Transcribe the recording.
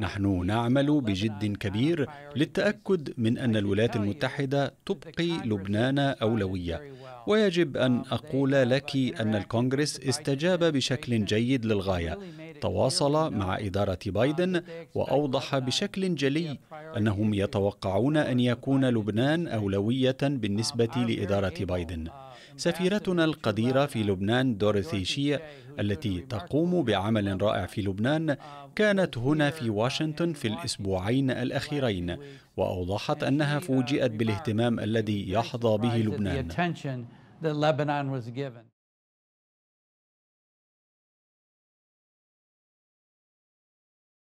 نحن نعمل بجد كبير للتأكد من أن الولايات المتحدة تبقي لبنان أولوية ويجب أن أقول لك أن الكونغرس استجاب بشكل جيد للغاية تواصل مع إدارة بايدن وأوضح بشكل جلي أنهم يتوقعون أن يكون لبنان أولوية بالنسبة لإدارة بايدن. سفيرتنا القديرة في لبنان دوروثي شي التي تقوم بعمل رائع في لبنان كانت هنا في واشنطن في الأسبوعين الأخيرين وأوضحت أنها فوجئت بالاهتمام الذي يحظى به لبنان.